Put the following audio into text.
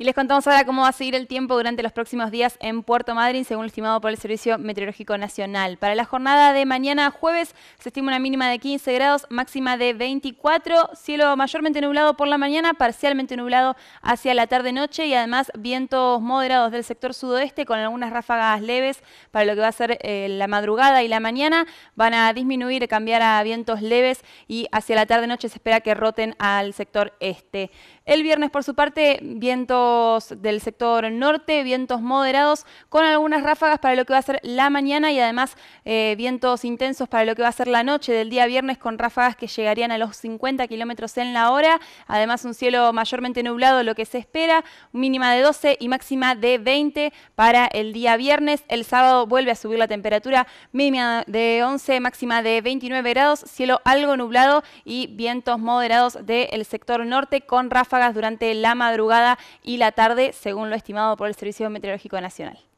Y les contamos ahora cómo va a seguir el tiempo durante los próximos días en Puerto Madryn, según lo estimado por el Servicio Meteorológico Nacional. Para la jornada de mañana jueves se estima una mínima de 15 grados, máxima de 24, cielo mayormente nublado por la mañana, parcialmente nublado hacia la tarde-noche y además vientos moderados del sector sudoeste con algunas ráfagas leves para lo que va a ser eh, la madrugada y la mañana. Van a disminuir, cambiar a vientos leves y hacia la tarde-noche se espera que roten al sector este. El viernes, por su parte, viento del sector norte, vientos moderados con algunas ráfagas para lo que va a ser la mañana y además eh, vientos intensos para lo que va a ser la noche del día viernes con ráfagas que llegarían a los 50 kilómetros en la hora. Además, un cielo mayormente nublado, lo que se espera, mínima de 12 y máxima de 20 para el día viernes. El sábado vuelve a subir la temperatura, mínima de 11, máxima de 29 grados, cielo algo nublado y vientos moderados del sector norte con ráfagas durante la madrugada y y la tarde, según lo estimado por el Servicio Meteorológico Nacional.